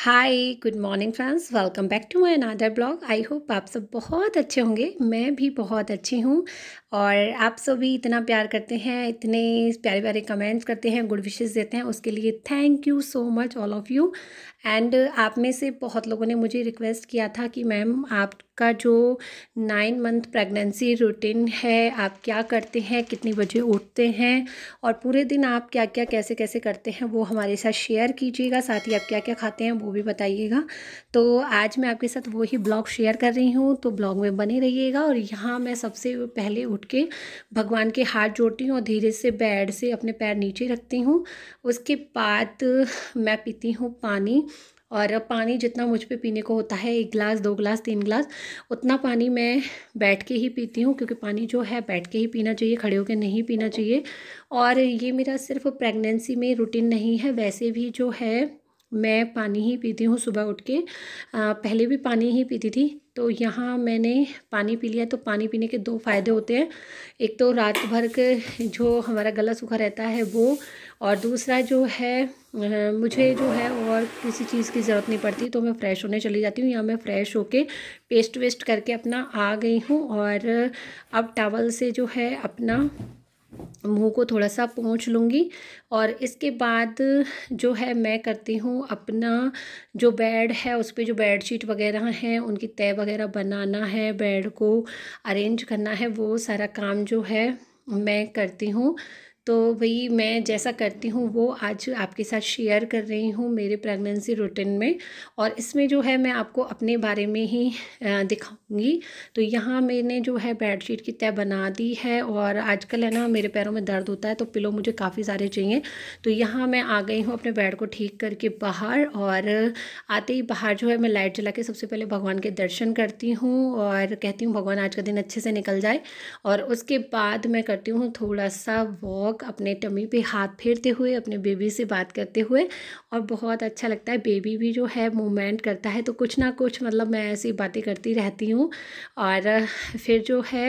hi good morning friends welcome back to my another blog I hope आप सब बहुत अच्छे होंगे मैं भी बहुत अच्छी हूँ और आप सब भी इतना प्यार करते हैं इतने प्यारे प्यारे कमेंट्स करते हैं गुड विशेज़ देते हैं उसके लिए thank you so much all of you and आप में से बहुत लोगों ने मुझे रिक्वेस्ट किया था कि मैम आप का जो नाइन मंथ प्रेगनेंसी रूटीन है आप क्या करते हैं कितनी बजे उठते हैं और पूरे दिन आप क्या क्या कैसे कैसे करते हैं वो हमारे साथ शेयर कीजिएगा साथ ही आप क्या क्या खाते हैं वो भी बताइएगा तो आज मैं आपके साथ वही ब्लॉग शेयर कर रही हूँ तो ब्लॉग में बने रहिएगा और यहाँ मैं सबसे पहले उठ के भगवान के हाथ जोड़ती हूँ और धीरे से बेड से अपने पैर नीचे रखती हूँ उसके बाद मैं पीती हूँ पानी और पानी जितना मुझ पे पीने को होता है एक गिलास दो गिलास तीन गिलास उतना पानी मैं बैठ के ही पीती हूँ क्योंकि पानी जो है बैठ के ही पीना चाहिए खड़े होकर नहीं पीना चाहिए और ये मेरा सिर्फ प्रेगनेंसी में रूटीन नहीं है वैसे भी जो है मैं पानी ही पीती हूँ सुबह उठ के आ, पहले भी पानी ही पीती थी तो यहाँ मैंने पानी पी लिया तो पानी पीने के दो फ़ायदे होते हैं एक तो रात भर के जो हमारा गला सूखा रहता है वो और दूसरा जो है मुझे जो है और किसी चीज़ की ज़रूरत नहीं पड़ती तो मैं फ़्रेश होने चली जाती हूँ या मैं फ़्रेश होके पेस्ट वेस्ट करके अपना आ गई हूँ और अब टावल से जो है अपना मुंह को थोड़ा सा पहुँच लूँगी और इसके बाद जो है मैं करती हूँ अपना जो बेड है उस पर जो बेड शीट वगैरह हैं उनकी तय वगैरह बनाना है बेड को अरेंज करना है वो सारा काम जो है मैं करती हूँ तो वही मैं जैसा करती हूँ वो आज आपके साथ शेयर कर रही हूँ मेरे प्रेगनेंसी रूटीन में और इसमें जो है मैं आपको अपने बारे में ही दिखाऊंगी तो यहाँ मैंने जो है बेडशीट की तय बना दी है और आजकल है ना मेरे पैरों में दर्द होता है तो पिलो मुझे काफ़ी सारे चाहिए तो यहाँ मैं आ गई हूँ अपने बेड को ठीक करके बाहर और आते ही बाहर जो है मैं लाइट जला के सबसे पहले भगवान के दर्शन करती हूँ और कहती हूँ भगवान आज का दिन अच्छे से निकल जाए और उसके बाद मैं करती हूँ थोड़ा सा वॉक डॉग अपने टमी पे हाथ फेरते हुए अपने बेबी से बात करते हुए और बहुत अच्छा लगता है बेबी भी जो है मूवमेंट करता है तो कुछ ना कुछ मतलब मैं ऐसी बातें करती रहती हूँ और फिर जो है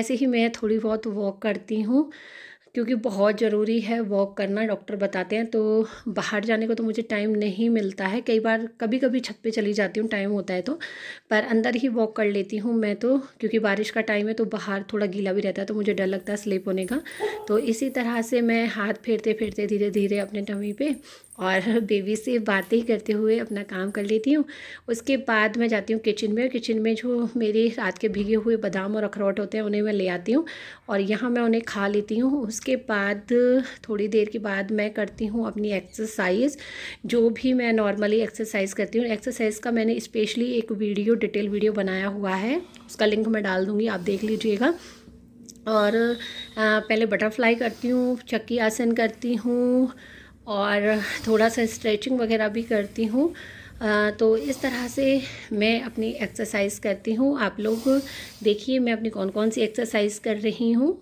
ऐसे ही मैं थोड़ी बहुत वॉक करती हूँ क्योंकि बहुत ज़रूरी है वॉक करना डॉक्टर बताते हैं तो बाहर जाने को तो मुझे टाइम नहीं मिलता है कई बार कभी कभी छत पे चली जाती हूँ टाइम होता है तो पर अंदर ही वॉक कर लेती हूँ मैं तो क्योंकि बारिश का टाइम है तो बाहर थोड़ा गीला भी रहता है तो मुझे डर लगता है स्लिप होने का तो इसी तरह से मैं हाथ फेरते फेरते धीरे धीरे अपने टमी पर और बेबी से बातें करते हुए अपना काम कर लेती हूँ उसके बाद मैं जाती हूँ किचन में किचन में जो मेरे रात के भीगे हुए बादाम और अखरोट होते हैं उन्हें मैं ले आती हूँ और यहाँ मैं उन्हें खा लेती हूँ उसके बाद थोड़ी देर के बाद मैं करती हूँ अपनी एक्सरसाइज जो भी मैं नॉर्मली एक्सरसाइज करती हूँ एक्सरसाइज का मैंने स्पेशली एक वीडियो डिटेल वीडियो बनाया हुआ है उसका लिंक मैं डाल दूँगी आप देख लीजिएगा और पहले बटरफ्लाई करती हूँ चक्की आसन करती हूँ और थोड़ा सा स्ट्रेचिंग वगैरह भी करती हूँ तो इस तरह से मैं अपनी एक्सरसाइज करती हूँ आप लोग देखिए मैं अपनी कौन कौन सी एक्सरसाइज कर रही हूँ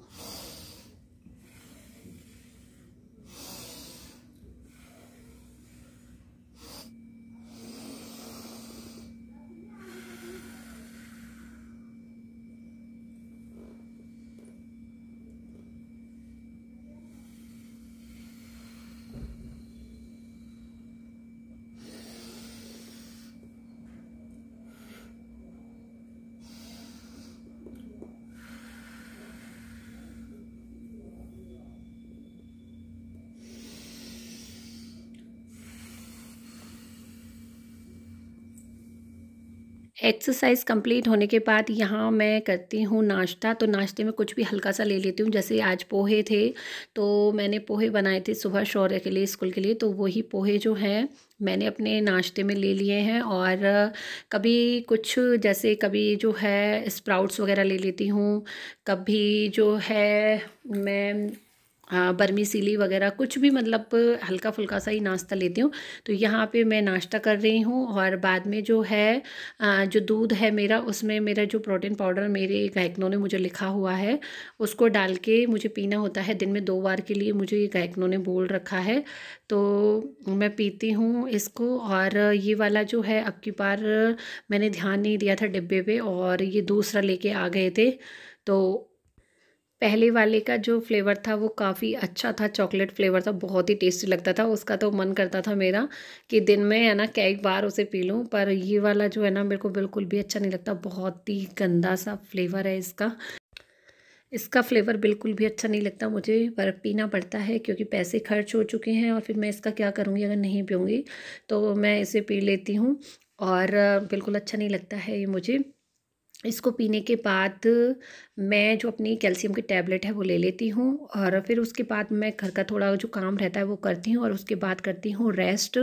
एक्सरसाइज कंप्लीट होने के बाद यहाँ मैं करती हूँ नाश्ता तो नाश्ते में कुछ भी हल्का सा ले लेती हूँ जैसे आज पोहे थे तो मैंने पोहे बनाए थे सुबह शौर्य के लिए स्कूल के लिए तो वही पोहे जो हैं मैंने अपने नाश्ते में ले लिए हैं और कभी कुछ जैसे कभी जो है स्प्राउट्स वगैरह ले लेती हूँ कभी जो है मैं बर्मी सिली वगैरह कुछ भी मतलब हल्का फुल्का सा ही नाश्ता लेती हूँ तो यहाँ पे मैं नाश्ता कर रही हूँ और बाद में जो है जो दूध है मेरा उसमें मेरा जो प्रोटीन पाउडर मेरे गायकनों ने मुझे लिखा हुआ है उसको डाल के मुझे पीना होता है दिन में दो बार के लिए मुझे ये गायकनों ने बोल रखा है तो मैं पीती हूँ इसको और ये वाला जो है अब की बार मैंने ध्यान नहीं दिया था डिब्बे पर और ये दूसरा ले आ गए थे तो पहले वाले का जो फ्लेवर था वो काफ़ी अच्छा था चॉकलेट फ्लेवर था बहुत ही टेस्टी लगता था उसका तो मन करता था मेरा कि दिन में है ना कई बार उसे पी लूँ पर ये वाला जो है ना मेरे को बिल्कुल भी अच्छा नहीं लगता बहुत ही गंदा सा फ्लेवर है इसका इसका फ्लेवर बिल्कुल भी अच्छा नहीं लगता मुझे पर पीना पड़ता है क्योंकि पैसे खर्च हो चुके हैं और फिर मैं इसका क्या करूँगी अगर नहीं पीऊँगी तो मैं इसे पी लेती हूँ और बिल्कुल अच्छा नहीं लगता है ये मुझे इसको पीने के बाद मैं जो अपनी कैल्शियम की टैबलेट है वो ले लेती हूँ और फिर उसके बाद मैं घर का थोड़ा जो काम रहता है वो करती हूँ और उसके बाद करती हूँ रेस्ट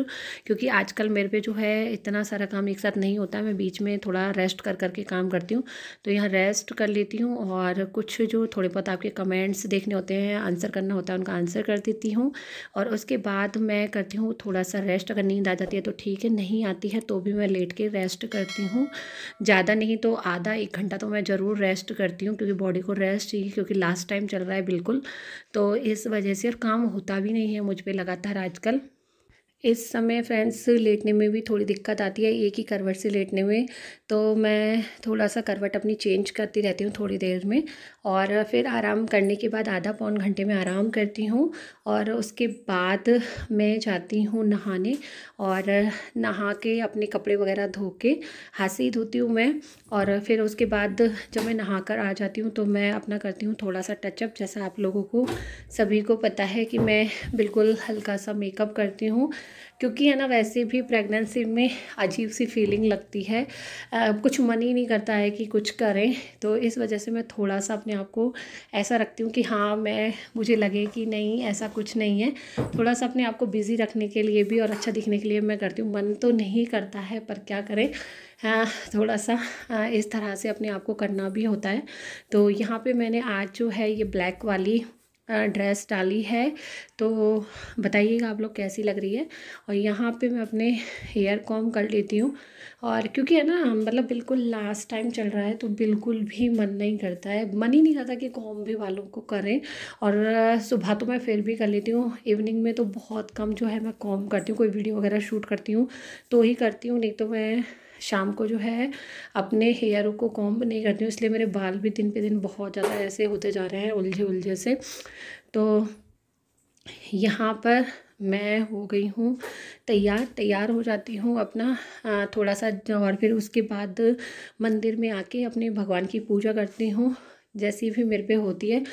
क्योंकि आजकल मेरे पे जो है इतना सारा काम एक साथ नहीं होता मैं बीच में थोड़ा रेस्ट कर करके काम करती हूँ तो यहाँ रेस्ट कर लेती हूँ और कुछ जो थोड़े बहुत आपके कमेंट्स देखने होते हैं आंसर करना होता है उनका आंसर कर देती हूँ और उसके बाद मैं करती हूँ थोड़ा सा रेस्ट अगर नींद आ जाती है तो ठीक है नहीं आती है तो भी मैं लेट के रेस्ट करती हूँ ज़्यादा नहीं तो आधा आधा एक घंटा तो मैं ज़रूर रेस्ट करती हूँ क्योंकि बॉडी को रेस्ट चाहिए क्योंकि लास्ट टाइम चल रहा है बिल्कुल तो इस वजह से और काम होता भी नहीं है मुझ पर लगातार आजकल इस समय फ्रेंड्स लेटने में भी थोड़ी दिक्कत आती है एक ही करवट से लेटने में तो मैं थोड़ा सा करवट अपनी चेंज करती रहती हूँ थोड़ी देर में और फिर आराम करने के बाद आधा पौन घंटे में आराम करती हूँ और उसके बाद मैं जाती हूँ नहाने और नहा के अपने कपड़े वगैरह धो के हाथ से ही धोती हूँ मैं और फिर उसके बाद जब मैं नहा कर आ जाती हूँ तो मैं अपना करती हूँ थोड़ा सा टचअप जैसा आप लोगों को सभी को पता है कि मैं बिल्कुल हल्का सा मेकअप करती हूँ क्योंकि है ना वैसे भी प्रेगनेंसी में अजीब सी फीलिंग लगती है आ, कुछ मन ही नहीं करता है कि कुछ करें तो इस वजह से मैं थोड़ा सा अपने आप को ऐसा रखती हूँ कि हाँ मैं मुझे लगे कि नहीं ऐसा कुछ नहीं है थोड़ा सा अपने आप को बिज़ी रखने के लिए भी और अच्छा दिखने के लिए मैं करती हूँ मन तो नहीं करता है पर क्या करें हाँ थोड़ा सा आ, इस तरह से अपने आप को करना भी होता है तो यहाँ पे मैंने आज जो है ये ब्लैक वाली ड्रेस डाली है तो बताइएगा आप लोग कैसी लग रही है और यहाँ पे मैं अपने हेयर कॉम कर लेती हूँ और क्योंकि है ना मतलब बिल्कुल लास्ट टाइम चल रहा है तो बिल्कुल भी मन नहीं करता है मन ही नहीं करता कि कॉम भी वालों को करें और सुबह तो मैं फिर भी कर लेती हूँ इवनिंग में तो बहुत कम जो है मैं कॉम करती हूँ कोई वीडियो वगैरह शूट करती हूँ तो ही करती हूँ नहीं तो मैं शाम को जो है अपने हेयर को कॉम्ब नहीं करती हूँ इसलिए मेरे बाल भी दिन पे दिन बहुत ज़्यादा ऐसे होते जा रहे हैं उलझे उलझे से तो यहाँ पर मैं हो गई हूँ तैयार तैयार हो जाती हूँ अपना थोड़ा सा और फिर उसके बाद मंदिर में आके अपने भगवान की पूजा करती हूँ जैसी भी मेरे पे होती है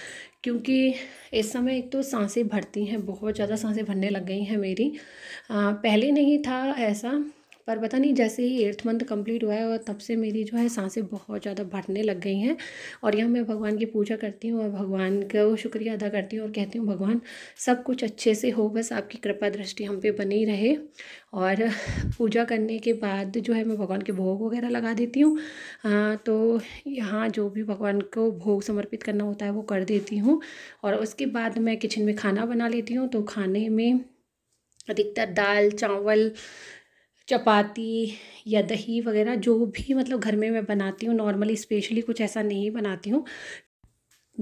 क्योंकि इस समय एक तो सांसें भरती हैं बहुत ज़्यादा सांसें भरने लग गई हैं मेरी आ, पहले नहीं था ऐसा पर पता नहीं जैसे ही एट्थ मंथ कंप्लीट हुआ है और तब से मेरी जो है सांसें बहुत ज़्यादा भरने लग गई हैं और यहाँ मैं भगवान की पूजा करती हूँ और भगवान का शुक्रिया अदा करती हूँ और कहती हूँ भगवान सब कुछ अच्छे से हो बस आपकी कृपा दृष्टि हम पे बनी रहे और पूजा करने के बाद जो है मैं भगवान के भोग वगैरह लगा देती हूँ तो यहाँ जो भी भगवान को भोग समर्पित करना होता है वो कर देती हूँ और उसके बाद मैं किचन में खाना बना लेती हूँ तो खाने में अधिकतर दाल चावल चपाती या दही वगैरह जो भी मतलब घर में मैं बनाती हूँ नॉर्मली स्पेशली कुछ ऐसा नहीं बनाती हूँ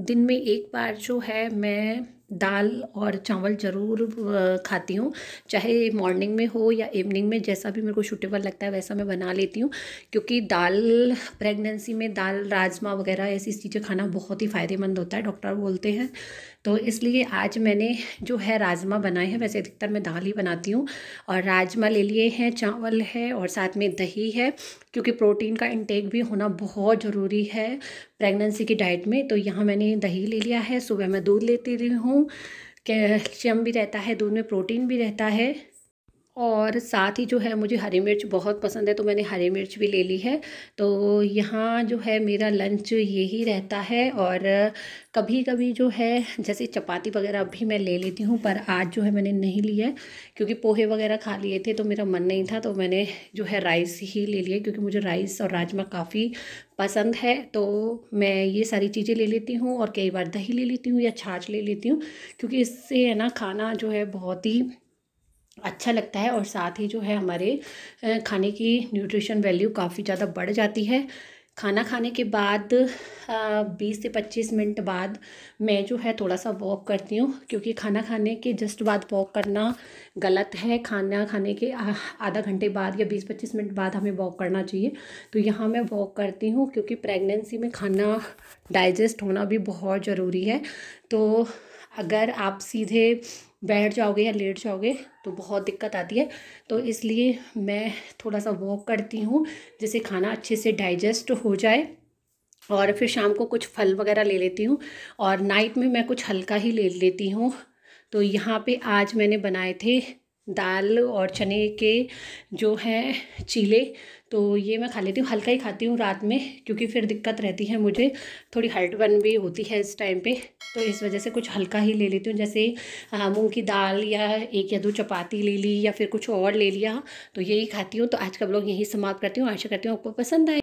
दिन में एक बार जो है मैं दाल और चावल ज़रूर खाती हूँ चाहे मॉर्निंग में हो या इवनिंग में जैसा भी मेरे को शूटेबल लगता है वैसा मैं बना लेती हूँ क्योंकि दाल प्रेगनेंसी में दाल राजमा वगैरह ऐसी चीज़ें खाना बहुत ही फ़ायदेमंद होता है डॉक्टर बोलते हैं तो इसलिए आज मैंने जो है राजमा बनाए हैं वैसे अधिकतर मैं दाल ही बनाती हूँ और राजमा ले लिए हैं चावल है और साथ में दही है क्योंकि प्रोटीन का इंटेक भी होना बहुत ज़रूरी है प्रेगनेंसी की डाइट में तो यहाँ मैंने दही ले लिया है सुबह मैं दूध लेती रही हूँ कैल्शियम भी रहता है दूध में प्रोटीन भी रहता है और साथ ही जो है मुझे हरी मिर्च बहुत पसंद है तो मैंने हरी मिर्च भी ले ली है तो यहाँ जो है मेरा लंच यही रहता है और कभी कभी जो है जैसे चपाती वगैरह भी मैं ले लेती हूँ पर आज जो है मैंने नहीं लिया है क्योंकि पोहे वगैरह खा लिए थे तो मेरा मन नहीं था तो मैंने जो है राइस ही ले लिया क्योंकि मुझे राइस और राजमा काफ़ी पसंद है तो मैं ये सारी चीज़ें ले लेती हूँ और कई बार दही ले लेती हूँ या छाछ ले लेती हूँ क्योंकि इससे है ना खाना जो है बहुत ही अच्छा लगता है और साथ ही जो है हमारे खाने की न्यूट्रिशन वैल्यू काफ़ी ज़्यादा बढ़ जाती है खाना खाने के बाद बीस से पच्चीस मिनट बाद मैं जो है थोड़ा सा वॉक करती हूँ क्योंकि खाना खाने के जस्ट बाद वॉक करना गलत है खाना खाने के आधा घंटे बाद या बीस पच्चीस मिनट बाद हमें वॉक करना चाहिए तो यहाँ मैं वॉक करती हूँ क्योंकि प्रेगनेंसी में खाना डाइजेस्ट होना भी बहुत ज़रूरी है तो अगर आप सीधे बैठ जाओगे या लेट जाओगे तो बहुत दिक्कत आती है तो इसलिए मैं थोड़ा सा वॉक करती हूँ जिससे खाना अच्छे से डाइजेस्ट हो जाए और फिर शाम को कुछ फल वगैरह ले लेती हूँ और नाइट में मैं कुछ हल्का ही ले लेती हूँ तो यहाँ पे आज मैंने बनाए थे दाल और चने के जो हैं चीले तो ये मैं खा लेती हूँ हल्का ही खाती हूँ रात में क्योंकि फिर दिक्कत रहती है मुझे थोड़ी बन भी होती है इस टाइम पे तो इस वजह से कुछ हल्का ही ले लेती हूँ जैसे मूंग की दाल या एक या दो चपाती ले ली या फिर कुछ और ले लिया तो यही खाती हूँ तो आज का ब्लॉग यही समाप्त करती हूँ आशा करती हूँ आपको पसंद आए